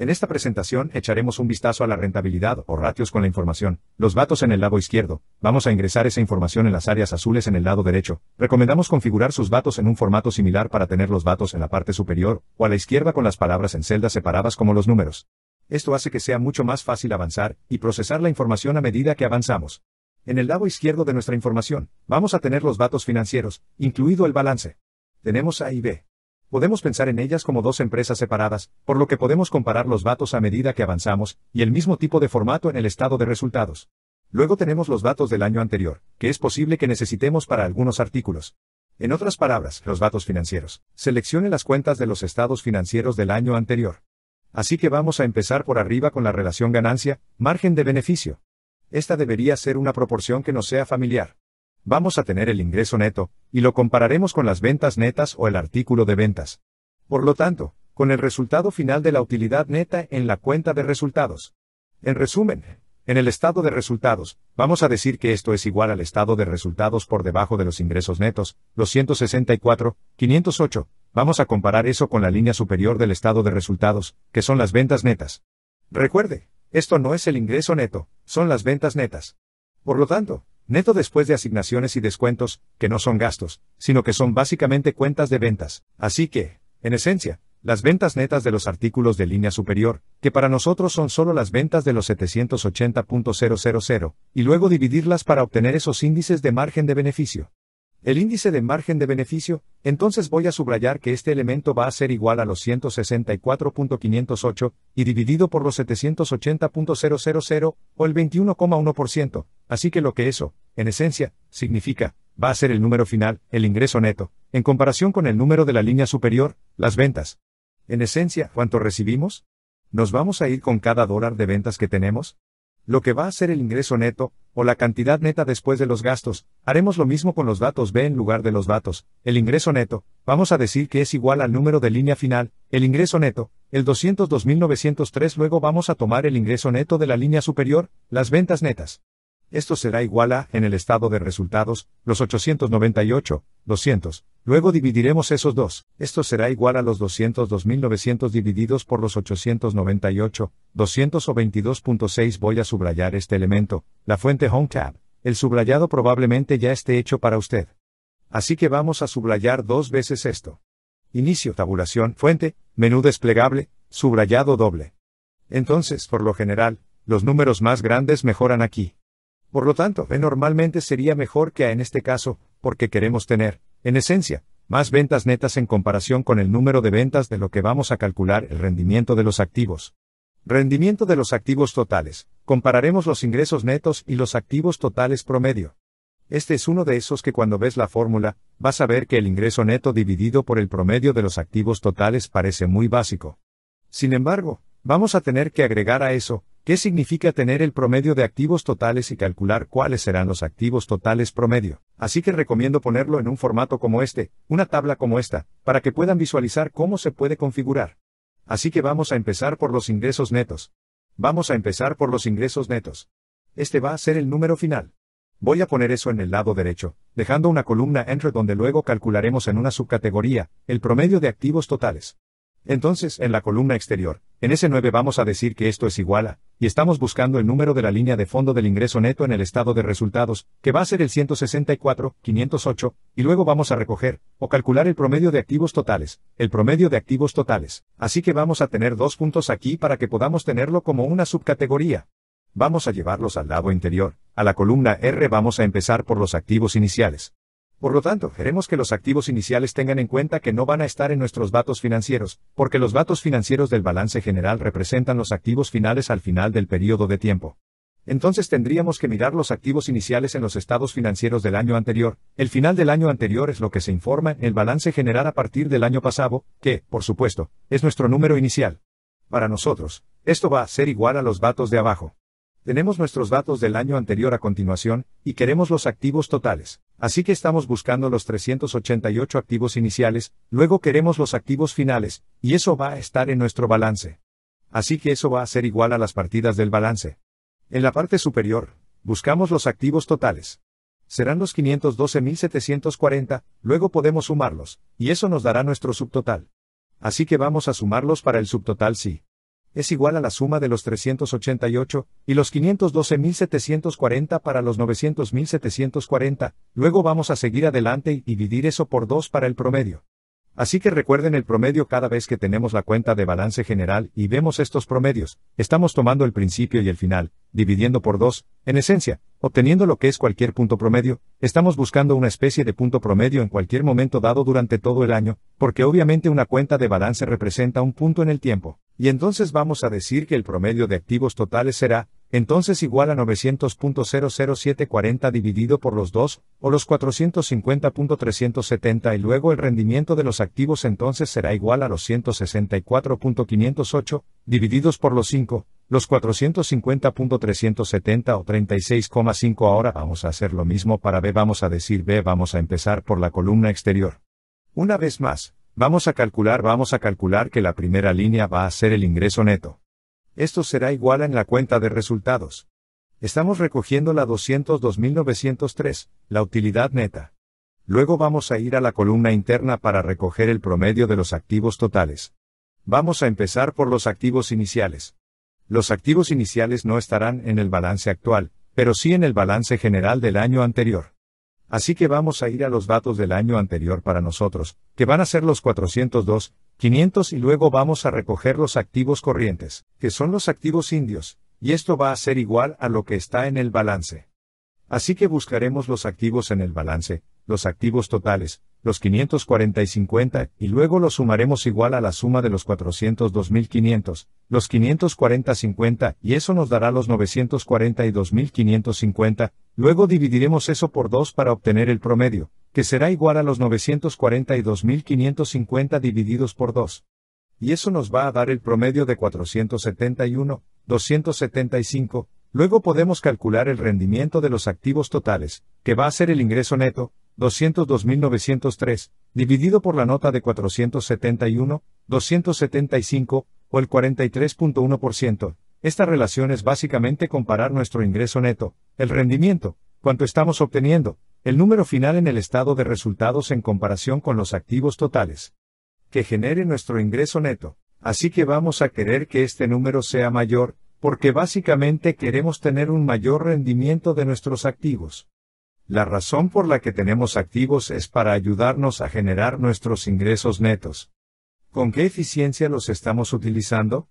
En esta presentación echaremos un vistazo a la rentabilidad o ratios con la información, los datos en el lado izquierdo, vamos a ingresar esa información en las áreas azules en el lado derecho, recomendamos configurar sus datos en un formato similar para tener los datos en la parte superior o a la izquierda con las palabras en celdas separadas como los números. Esto hace que sea mucho más fácil avanzar y procesar la información a medida que avanzamos. En el lado izquierdo de nuestra información, vamos a tener los datos financieros, incluido el balance. Tenemos A y B. Podemos pensar en ellas como dos empresas separadas, por lo que podemos comparar los datos a medida que avanzamos, y el mismo tipo de formato en el estado de resultados. Luego tenemos los datos del año anterior, que es posible que necesitemos para algunos artículos. En otras palabras, los datos financieros. Seleccione las cuentas de los estados financieros del año anterior. Así que vamos a empezar por arriba con la relación ganancia, margen de beneficio. Esta debería ser una proporción que nos sea familiar vamos a tener el ingreso neto, y lo compararemos con las ventas netas o el artículo de ventas. Por lo tanto, con el resultado final de la utilidad neta en la cuenta de resultados. En resumen, en el estado de resultados, vamos a decir que esto es igual al estado de resultados por debajo de los ingresos netos, 264, 508, vamos a comparar eso con la línea superior del estado de resultados, que son las ventas netas. Recuerde, esto no es el ingreso neto, son las ventas netas. Por lo tanto, Neto después de asignaciones y descuentos, que no son gastos, sino que son básicamente cuentas de ventas. Así que, en esencia, las ventas netas de los artículos de línea superior, que para nosotros son solo las ventas de los 780.000, y luego dividirlas para obtener esos índices de margen de beneficio. El índice de margen de beneficio, entonces voy a subrayar que este elemento va a ser igual a los 164.508, y dividido por los 780.000, o el 21,1%, así que lo que eso, en esencia, significa, va a ser el número final, el ingreso neto, en comparación con el número de la línea superior, las ventas. En esencia, ¿cuánto recibimos? ¿Nos vamos a ir con cada dólar de ventas que tenemos? Lo que va a ser el ingreso neto, o la cantidad neta después de los gastos, haremos lo mismo con los datos B en lugar de los datos, el ingreso neto, vamos a decir que es igual al número de línea final, el ingreso neto, el 202.903 luego vamos a tomar el ingreso neto de la línea superior, las ventas netas. Esto será igual a, en el estado de resultados, los 898, 200, Luego dividiremos esos dos, esto será igual a los 202.900 divididos por los 898, 222.6. voy a subrayar este elemento, la fuente Home el subrayado probablemente ya esté hecho para usted. Así que vamos a subrayar dos veces esto. Inicio tabulación, fuente, menú desplegable, subrayado doble. Entonces, por lo general, los números más grandes mejoran aquí. Por lo tanto, normalmente sería mejor que A en este caso, porque queremos tener, en esencia, más ventas netas en comparación con el número de ventas de lo que vamos a calcular el rendimiento de los activos. Rendimiento de los activos totales. Compararemos los ingresos netos y los activos totales promedio. Este es uno de esos que cuando ves la fórmula, vas a ver que el ingreso neto dividido por el promedio de los activos totales parece muy básico. Sin embargo, vamos a tener que agregar a eso, qué significa tener el promedio de activos totales y calcular cuáles serán los activos totales promedio así que recomiendo ponerlo en un formato como este, una tabla como esta, para que puedan visualizar cómo se puede configurar. Así que vamos a empezar por los ingresos netos. Vamos a empezar por los ingresos netos. Este va a ser el número final. Voy a poner eso en el lado derecho, dejando una columna entre donde luego calcularemos en una subcategoría, el promedio de activos totales. Entonces, en la columna exterior, en ese 9 vamos a decir que esto es igual a, y estamos buscando el número de la línea de fondo del ingreso neto en el estado de resultados, que va a ser el 164, 508, y luego vamos a recoger, o calcular el promedio de activos totales, el promedio de activos totales. Así que vamos a tener dos puntos aquí para que podamos tenerlo como una subcategoría. Vamos a llevarlos al lado interior, a la columna R vamos a empezar por los activos iniciales. Por lo tanto, queremos que los activos iniciales tengan en cuenta que no van a estar en nuestros datos financieros, porque los datos financieros del balance general representan los activos finales al final del periodo de tiempo. Entonces tendríamos que mirar los activos iniciales en los estados financieros del año anterior. El final del año anterior es lo que se informa en el balance general a partir del año pasado, que, por supuesto, es nuestro número inicial. Para nosotros, esto va a ser igual a los datos de abajo. Tenemos nuestros datos del año anterior a continuación, y queremos los activos totales. Así que estamos buscando los 388 activos iniciales, luego queremos los activos finales, y eso va a estar en nuestro balance. Así que eso va a ser igual a las partidas del balance. En la parte superior, buscamos los activos totales. Serán los 512.740, luego podemos sumarlos, y eso nos dará nuestro subtotal. Así que vamos a sumarlos para el subtotal sí es igual a la suma de los 388 y los 512.740 para los 900.740, luego vamos a seguir adelante y dividir eso por 2 para el promedio. Así que recuerden el promedio cada vez que tenemos la cuenta de balance general y vemos estos promedios, estamos tomando el principio y el final, dividiendo por 2, en esencia, obteniendo lo que es cualquier punto promedio, estamos buscando una especie de punto promedio en cualquier momento dado durante todo el año, porque obviamente una cuenta de balance representa un punto en el tiempo y entonces vamos a decir que el promedio de activos totales será, entonces igual a 900.00740 dividido por los 2, o los 450.370 y luego el rendimiento de los activos entonces será igual a los 164.508, divididos por los 5, los 450.370 o 36,5 ahora vamos a hacer lo mismo para B vamos a decir B vamos a empezar por la columna exterior. Una vez más, Vamos a calcular, vamos a calcular que la primera línea va a ser el ingreso neto. Esto será igual en la cuenta de resultados. Estamos recogiendo la 202.903, la utilidad neta. Luego vamos a ir a la columna interna para recoger el promedio de los activos totales. Vamos a empezar por los activos iniciales. Los activos iniciales no estarán en el balance actual, pero sí en el balance general del año anterior. Así que vamos a ir a los datos del año anterior para nosotros, que van a ser los 402, 500 y luego vamos a recoger los activos corrientes, que son los activos indios, y esto va a ser igual a lo que está en el balance. Así que buscaremos los activos en el balance, los activos totales, los 540 y 50, y luego lo sumaremos igual a la suma de los 402.500, los 540,50, y eso nos dará los 940 y 2,550, luego dividiremos eso por 2 para obtener el promedio, que será igual a los 2,550 divididos por 2. Y eso nos va a dar el promedio de 471, 275, luego podemos calcular el rendimiento de los activos totales, que va a ser el ingreso neto, 202.903, dividido por la nota de 471, 275, o el 43.1%. Esta relación es básicamente comparar nuestro ingreso neto, el rendimiento, cuánto estamos obteniendo, el número final en el estado de resultados en comparación con los activos totales que genere nuestro ingreso neto. Así que vamos a querer que este número sea mayor, porque básicamente queremos tener un mayor rendimiento de nuestros activos. La razón por la que tenemos activos es para ayudarnos a generar nuestros ingresos netos. ¿Con qué eficiencia los estamos utilizando?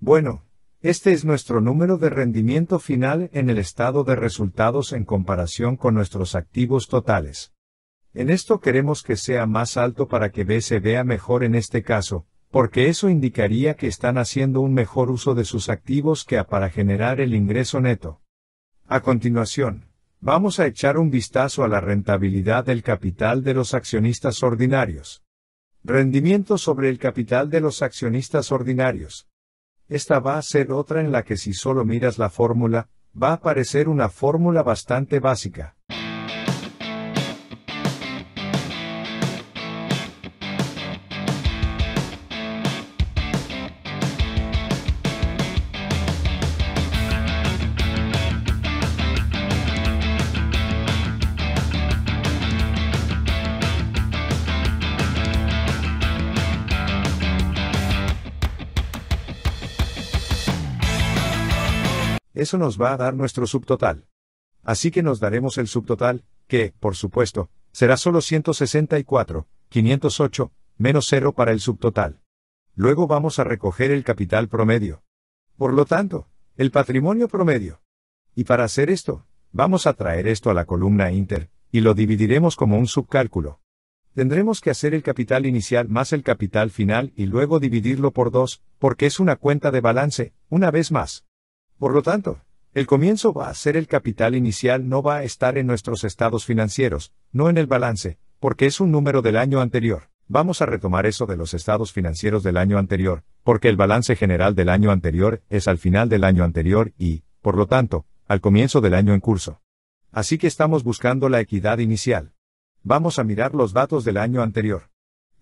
Bueno, este es nuestro número de rendimiento final en el estado de resultados en comparación con nuestros activos totales. En esto queremos que sea más alto para que B se vea mejor en este caso, porque eso indicaría que están haciendo un mejor uso de sus activos que A para generar el ingreso neto. A continuación, Vamos a echar un vistazo a la rentabilidad del capital de los accionistas ordinarios. Rendimiento sobre el capital de los accionistas ordinarios. Esta va a ser otra en la que si solo miras la fórmula, va a parecer una fórmula bastante básica. eso nos va a dar nuestro subtotal. Así que nos daremos el subtotal, que, por supuesto, será solo 164, 508, menos 0 para el subtotal. Luego vamos a recoger el capital promedio. Por lo tanto, el patrimonio promedio. Y para hacer esto, vamos a traer esto a la columna inter, y lo dividiremos como un subcálculo. Tendremos que hacer el capital inicial más el capital final y luego dividirlo por 2, porque es una cuenta de balance, una vez más. Por lo tanto, el comienzo va a ser el capital inicial no va a estar en nuestros estados financieros, no en el balance, porque es un número del año anterior. Vamos a retomar eso de los estados financieros del año anterior, porque el balance general del año anterior es al final del año anterior y, por lo tanto, al comienzo del año en curso. Así que estamos buscando la equidad inicial. Vamos a mirar los datos del año anterior.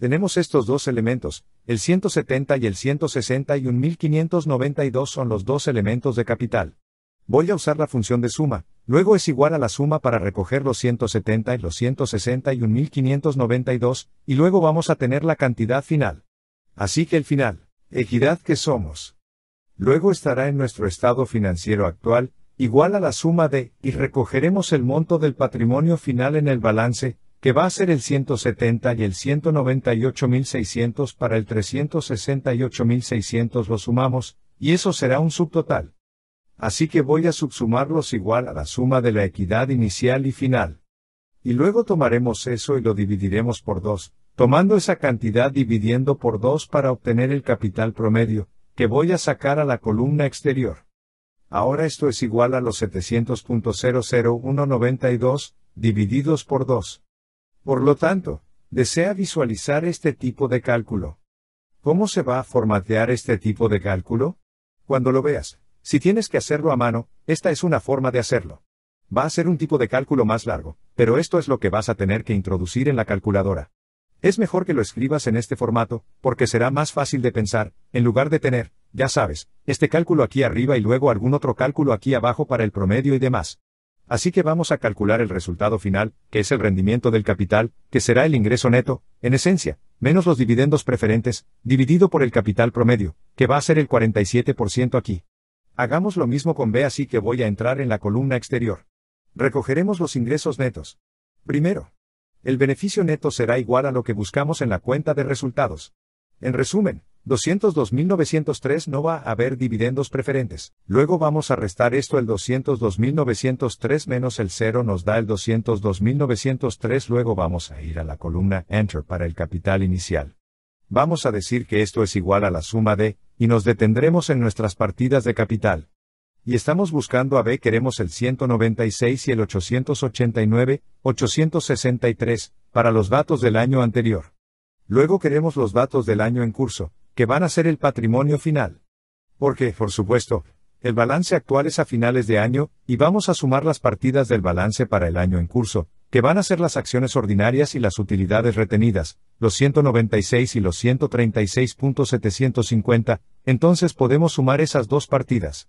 Tenemos estos dos elementos, el 170 y el 160 y un 1592 son los dos elementos de capital. Voy a usar la función de suma, luego es igual a la suma para recoger los 170 y los 160 y un 1592, y luego vamos a tener la cantidad final. Así que el final, equidad que somos. Luego estará en nuestro estado financiero actual, igual a la suma de, y recogeremos el monto del patrimonio final en el balance, que va a ser el 170 y el 198.600 para el 368.600 lo sumamos, y eso será un subtotal. Así que voy a subsumarlos igual a la suma de la equidad inicial y final. Y luego tomaremos eso y lo dividiremos por 2, tomando esa cantidad dividiendo por 2 para obtener el capital promedio, que voy a sacar a la columna exterior. Ahora esto es igual a los 700.00192, divididos por 2. Por lo tanto, desea visualizar este tipo de cálculo. ¿Cómo se va a formatear este tipo de cálculo? Cuando lo veas, si tienes que hacerlo a mano, esta es una forma de hacerlo. Va a ser un tipo de cálculo más largo, pero esto es lo que vas a tener que introducir en la calculadora. Es mejor que lo escribas en este formato, porque será más fácil de pensar, en lugar de tener, ya sabes, este cálculo aquí arriba y luego algún otro cálculo aquí abajo para el promedio y demás. Así que vamos a calcular el resultado final, que es el rendimiento del capital, que será el ingreso neto, en esencia, menos los dividendos preferentes, dividido por el capital promedio, que va a ser el 47% aquí. Hagamos lo mismo con B así que voy a entrar en la columna exterior. Recogeremos los ingresos netos. Primero, el beneficio neto será igual a lo que buscamos en la cuenta de resultados. En resumen, 202.903 no va a haber dividendos preferentes. Luego vamos a restar esto el 202.903 menos el 0 nos da el 202.903. Luego vamos a ir a la columna Enter para el capital inicial. Vamos a decir que esto es igual a la suma de, y nos detendremos en nuestras partidas de capital. Y estamos buscando a B queremos el 196 y el 889, 863, para los datos del año anterior. Luego queremos los datos del año en curso, que van a ser el patrimonio final. Porque, por supuesto, el balance actual es a finales de año, y vamos a sumar las partidas del balance para el año en curso, que van a ser las acciones ordinarias y las utilidades retenidas, los 196 y los 136.750, entonces podemos sumar esas dos partidas.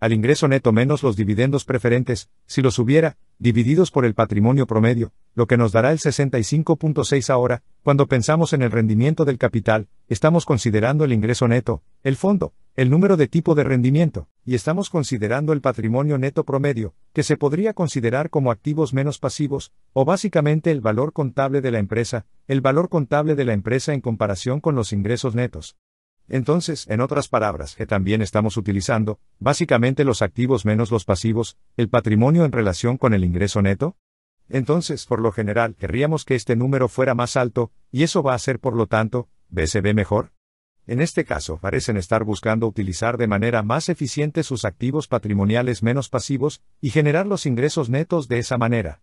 al ingreso neto menos los dividendos preferentes, si los hubiera, divididos por el patrimonio promedio, lo que nos dará el 65.6 ahora, cuando pensamos en el rendimiento del capital, estamos considerando el ingreso neto, el fondo, el número de tipo de rendimiento, y estamos considerando el patrimonio neto promedio, que se podría considerar como activos menos pasivos, o básicamente el valor contable de la empresa, el valor contable de la empresa en comparación con los ingresos netos. Entonces, en otras palabras, que también estamos utilizando, básicamente los activos menos los pasivos, el patrimonio en relación con el ingreso neto? Entonces, por lo general, querríamos que este número fuera más alto, y eso va a ser por lo tanto, BCB mejor. En este caso, parecen estar buscando utilizar de manera más eficiente sus activos patrimoniales menos pasivos, y generar los ingresos netos de esa manera.